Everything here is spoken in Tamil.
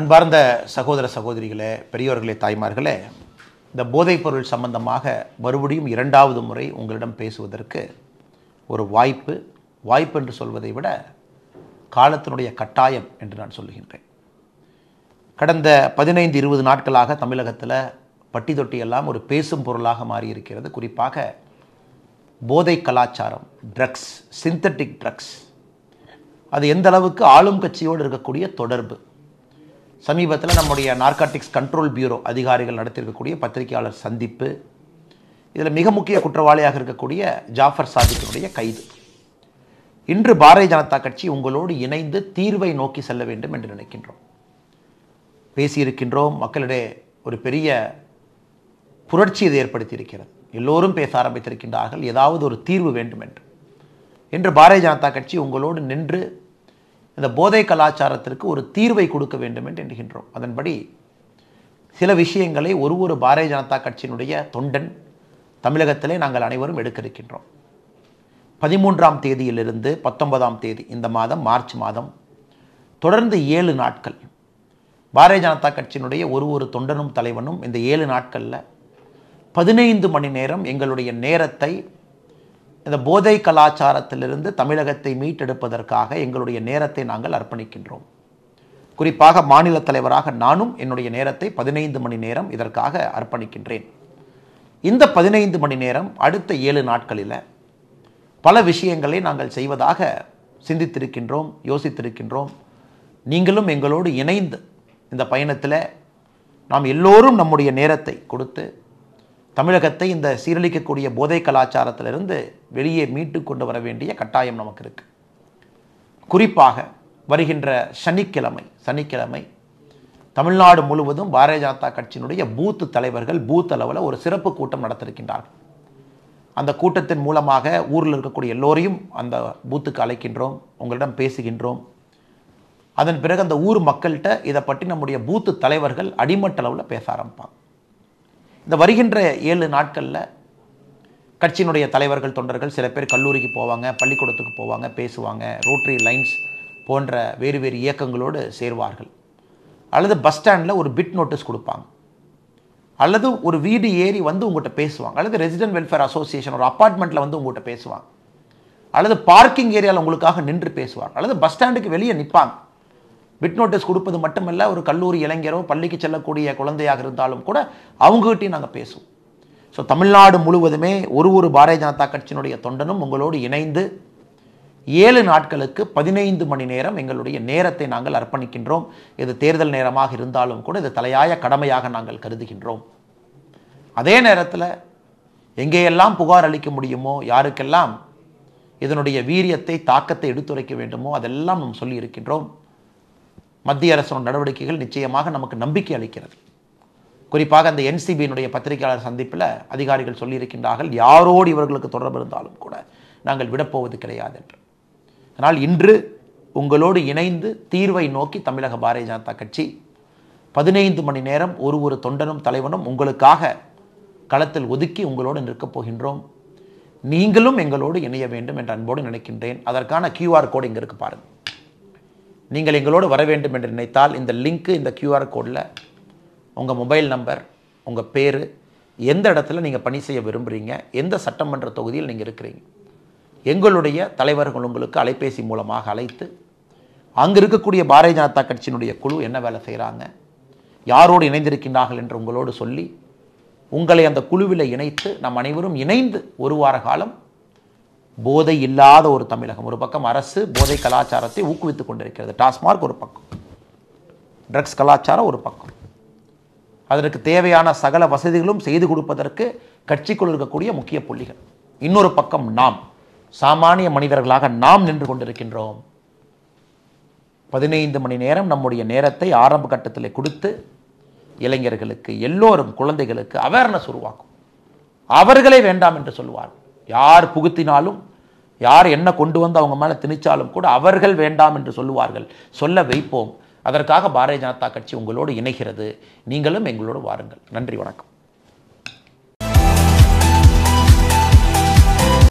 அன்பார்ந்த சகோதர சகோதரிகளே பெரியோர்களே தாய்மார்களே இந்த பொருள் சம்பந்தமாக மறுபடியும் இரண்டாவது முறை உங்களிடம் பேசுவதற்கு ஒரு வாய்ப்பு வாய்ப்பு என்று சொல்வதை விட காலத்தினுடைய கட்டாயம் என்று நான் சொல்லுகின்றேன் கடந்த பதினைந்து இருபது நாட்களாக தமிழகத்தில் பட்டி தொட்டியெல்லாம் ஒரு பேசும் பொருளாக மாறியிருக்கிறது குறிப்பாக போதை கலாச்சாரம் ட்ரக்ஸ் சிந்தட்டிக் ட்ரக்ஸ் அது எந்த அளவுக்கு ஆளும் கட்சியோடு இருக்கக்கூடிய தொடர்பு சமீபத்தில் நம்முடைய நார்காட்டிக்ஸ் கண்ட்ரோல் பியூரோ அதிகாரிகள் நடத்தியிருக்கக்கூடிய பத்திரிகையாளர் சந்திப்பு இதில் மிக முக்கிய குற்றவாளியாக இருக்கக்கூடிய ஜாஃபர் சாதிக்கினுடைய கைது இன்று பாரதிய ஜனதா கட்சி உங்களோடு இணைந்து தீர்வை நோக்கி செல்ல வேண்டும் என்று நினைக்கின்றோம் பேசியிருக்கின்றோம் மக்களிடையே ஒரு பெரிய புரட்சி இது ஏற்படுத்தியிருக்கிறது எல்லோரும் பேச ஆரம்பித்திருக்கின்றார்கள் ஏதாவது ஒரு தீர்வு வேண்டும் என்று இன்று பாரதிய ஜனதா கட்சி உங்களோடு நின்று இந்த போதை கலாச்சாரத்திற்கு ஒரு தீர்வை கொடுக்க வேண்டும் என்று எண்ணுகின்றோம் அதன்படி சில விஷயங்களை ஒரு ஒரு பாரதிய ஜனதா கட்சியினுடைய தொண்டன் தமிழகத்திலே நாங்கள் அனைவரும் எடுக்க இருக்கின்றோம் பதிமூன்றாம் தேதியிலிருந்து பத்தொன்பதாம் தேதி இந்த மாதம் மார்ச் மாதம் தொடர்ந்து ஏழு நாட்கள் பாரதிய ஜனதா கட்சியினுடைய ஒரு ஒரு தொண்டனும் தலைவனும் இந்த ஏழு நாட்களில் பதினைந்து மணி நேரம் எங்களுடைய நேரத்தை இந்த போதை கலாச்சாரத்திலிருந்து தமிழகத்தை மீட்டெடுப்பதற்காக எங்களுடைய நேரத்தை நாங்கள் அர்ப்பணிக்கின்றோம் குறிப்பாக மாநில தலைவராக நானும் என்னுடைய நேரத்தை பதினைந்து மணி நேரம் இதற்காக அர்ப்பணிக்கின்றேன் இந்த பதினைந்து மணி நேரம் அடுத்த ஏழு நாட்களில் பல விஷயங்களை நாங்கள் செய்வதாக சிந்தித்திருக்கின்றோம் யோசித்திருக்கின்றோம் நீங்களும் எங்களோடு இணைந்து இந்த பயணத்தில் நாம் எல்லோரும் நம்முடைய நேரத்தை கொடுத்து தமிழகத்தை இந்த சீரழிக்கக்கூடிய போதை கலாச்சாரத்திலிருந்து வெளியே மீட்டு கொண்டு வர வேண்டிய கட்டாயம் நமக்கு இருக்குது குறிப்பாக வருகின்ற சனிக்கிழமை சனிக்கிழமை தமிழ்நாடு முழுவதும் பாரதிய ஜனதா கட்சியினுடைய பூத்து தலைவர்கள் பூத் அளவில் ஒரு சிறப்பு கூட்டம் நடத்திருக்கின்றார்கள் அந்த கூட்டத்தின் மூலமாக ஊரில் இருக்கக்கூடிய எல்லோரையும் அந்த பூத்துக்கு அழைக்கின்றோம் உங்களிடம் பேசுகின்றோம் அதன் பிறகு அந்த ஊர் மக்கள்கிட்ட இதை பற்றி நம்முடைய பூத்து தலைவர்கள் அடிமட்ட அளவில் பேச ஆரம்பிப்பாங்க இந்த வருகின்ற ஏழு நாட்களில் கட்சியினுடைய தலைவர்கள் தொண்டர்கள் சில பேர் கல்லூரிக்கு போவாங்க பள்ளிக்கூடத்துக்கு போவாங்க பேசுவாங்க ரோட்ரி லைன்ஸ் போன்ற வேறு வேறு இயக்கங்களோடு சேர்வார்கள் அல்லது பஸ் ஸ்டாண்டில் ஒரு பிட் நோட்டீஸ் கொடுப்பாங்க அல்லது ஒரு வீடு ஏறி வந்து உங்கள்கிட்ட பேசுவாங்க அல்லது ரெசிடென்ட் வெல்ஃபேர் அசோசியேஷன் ஒரு அப்பார்ட்மெண்ட்டில் வந்து உங்கள்கிட்ட பேசுவாங்க அல்லது பார்க்கிங் ஏரியாவில் உங்களுக்காக நின்று பேசுவாங்க அல்லது பஸ் ஸ்டாண்டுக்கு வெளியே நிற்பாங்க பிட் நோட்டீஸ் கொடுப்பது மட்டுமல்ல ஒரு கல்லூரி இளைஞரோ பள்ளிக்கு செல்லக்கூடிய குழந்தையாக இருந்தாலும் கூட அவங்ககிட்டையும் நாங்கள் பேசுவோம் ஸோ தமிழ்நாடு முழுவதுமே ஒரு ஒரு பாரதிய ஜனதா கட்சியினுடைய தொண்டனும் உங்களோடு இணைந்து ஏழு நாட்களுக்கு பதினைந்து மணி நேரம் எங்களுடைய நேரத்தை நாங்கள் அர்ப்பணிக்கின்றோம் இது தேர்தல் நேரமாக இருந்தாலும் கூட இது தலையாய கடமையாக நாங்கள் கருதுகின்றோம் அதே நேரத்தில் எங்கேயெல்லாம் புகார் அளிக்க முடியுமோ யாருக்கெல்லாம் இதனுடைய வீரியத்தை தாக்கத்தை எடுத்துரைக்க வேண்டுமோ அதெல்லாம் நாம் சொல்லியிருக்கின்றோம் மத்திய அரசோட நடவடிக்கைகள் நிச்சயமாக நமக்கு நம்பிக்கை அளிக்கிறது குறிப்பாக அந்த என்சிபியினுடைய பத்திரிகையாளர் சந்திப்பில் அதிகாரிகள் சொல்லியிருக்கின்றார்கள் யாரோடு இவர்களுக்கு தொடர்பு இருந்தாலும் கூட நாங்கள் விடப்போவது கிடையாது என்று அதனால் இன்று உங்களோடு இணைந்து தீர்வை நோக்கி தமிழக பாரதிய ஜனதா கட்சி பதினைந்து மணி நேரம் ஒரு ஒரு தொண்டனும் தலைவனும் உங்களுக்காக களத்தில் ஒதுக்கி உங்களோடு நிற்கப் போகின்றோம் நீங்களும் எங்களோடு இணைய வேண்டும் என்று அன்போடு நினைக்கின்றேன் அதற்கான கியூஆர் கோடு இங்கே இருக்கு பாருங்கள் நீங்கள் எங்களோடு வர வேண்டும் என்று நினைத்தால் இந்த லிங்க்கு இந்த கியூஆர் கோடில் உங்கள் மொபைல் நம்பர் உங்கள் பேர் எந்த இடத்துல நீங்கள் பணி செய்ய விரும்புகிறீங்க எந்த சட்டமன்ற தொகுதியில் நீங்கள் இருக்கிறீங்க எங்களுடைய தலைவர்கள் உங்களுக்கு அலைபேசி மூலமாக அழைத்து அங்கே இருக்கக்கூடிய பாரதிய ஜனதா கட்சியினுடைய குழு என்ன வேலை செய்கிறாங்க யாரோடு இணைந்திருக்கின்றார்கள் என்று உங்களோடு சொல்லி உங்களை அந்த குழுவில் இணைத்து நம் அனைவரும் இணைந்து ஒரு வார காலம் போதை இல்லாத ஒரு தமிழகம் ஒரு பக்கம் அரசு போதை கலாச்சாரத்தை ஊக்குவித்து கொண்டிருக்கிறது டாஸ்மார்க் ஒரு பக்கம் ட்ரக்ஸ் கலாச்சாரம் ஒரு பக்கம் அதற்கு தேவையான சகல வசதிகளும் செய்து கொடுப்பதற்கு கட்சிக்குள் இருக்கக்கூடிய முக்கிய புள்ளிகள் இன்னொரு பக்கம் நாம் சாமானிய மனிதர்களாக நாம் நின்று கொண்டிருக்கின்றோம் பதினைந்து மணி நேரம் நம்முடைய நேரத்தை ஆரம்ப கட்டத்தில் கொடுத்து இளைஞர்களுக்கு எல்லோரும் குழந்தைகளுக்கு அவேர்னஸ் உருவாக்கும் அவர்களே வேண்டாம் என்று சொல்வார் யார் புகுத்தினாலும் யார் என்ன கொண்டு வந்து அவங்க மேலே திணிச்சாலும் கூட அவர்கள் வேண்டாம் என்று சொல்லுவார்கள் சொல்ல வைப்போம் அதற்காக பாரதிய ஜனதா கட்சி உங்களோடு இணைகிறது நீங்களும் எங்களோடு வாருங்கள் நன்றி வணக்கம்